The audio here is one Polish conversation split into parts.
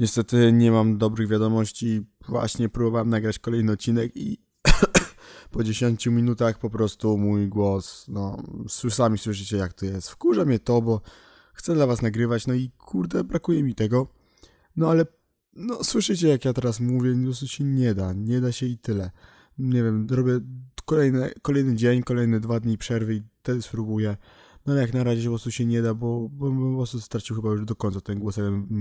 Niestety nie mam dobrych wiadomości. Właśnie próbowałem nagrać kolejny odcinek i po 10 minutach po prostu mój głos, no sami słyszycie jak to jest. Wkurza mnie to, bo chcę dla was nagrywać, no i kurde, brakuje mi tego. No ale, no słyszycie jak ja teraz mówię, po prostu się nie da, nie da się i tyle. Nie wiem, robię kolejne, kolejny dzień, kolejne dwa dni przerwy i wtedy spróbuję no ale jak na razie po prostu się nie da, bo, bo, po prostu stracił chyba już do końca ten głos,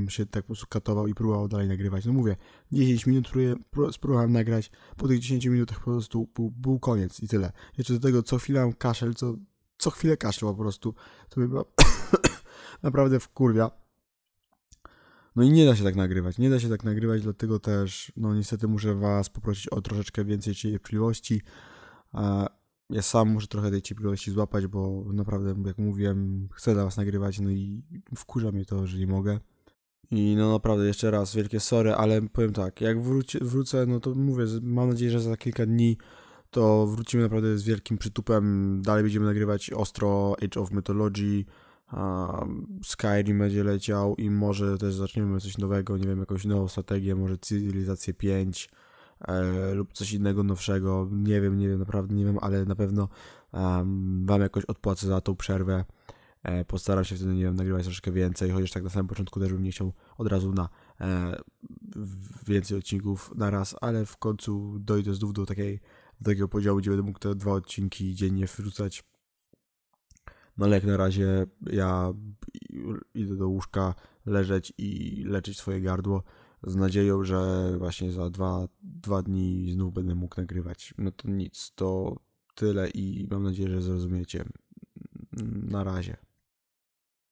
się tak po prostu katował i próbował dalej nagrywać. No mówię, 10 minut próbuję, spróbowałem nagrać, po tych 10 minutach po prostu był, był koniec i tyle. Jeszcze do tego co chwilę kaszel, co, co chwilę kaszel po prostu, to by naprawdę wkurwia. No i nie da się tak nagrywać, nie da się tak nagrywać, dlatego też, no niestety muszę Was poprosić o troszeczkę więcej cierpliwości, ja sam muszę trochę tej cierpliwości złapać, bo naprawdę, jak mówiłem, chcę dla was nagrywać, no i wkurza mnie to, że nie mogę. I no naprawdę, jeszcze raz, wielkie sorry, ale powiem tak, jak wróci, wrócę, no to mówię, mam nadzieję, że za kilka dni to wrócimy naprawdę z wielkim przytupem, dalej będziemy nagrywać ostro Age of Mythology, um, Skyrim będzie leciał i może też zaczniemy coś nowego, nie wiem, jakąś nową strategię, może Cywilizację 5, E, lub coś innego nowszego. Nie wiem, nie wiem, naprawdę nie wiem, ale na pewno wam jakoś odpłacę za tą przerwę. E, postaram się wtedy, nie wiem, nagrywać troszkę więcej, chociaż tak na samym początku też bym nie chciał od razu na e, więcej odcinków na raz, ale w końcu dojdę znów do, takiej, do takiego podziału, gdzie będę mógł te dwa odcinki dziennie wrzucać. No ale jak na razie ja idę do łóżka leżeć i leczyć swoje gardło z nadzieją, że właśnie za dwa, dwa dni znów będę mógł nagrywać. No to nic, to tyle i mam nadzieję, że zrozumiecie. Na razie.